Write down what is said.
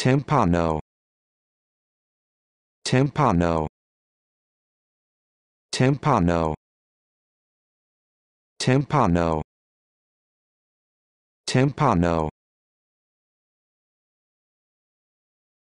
Timpano. Timpano. Timpano. Timpano. Timpano.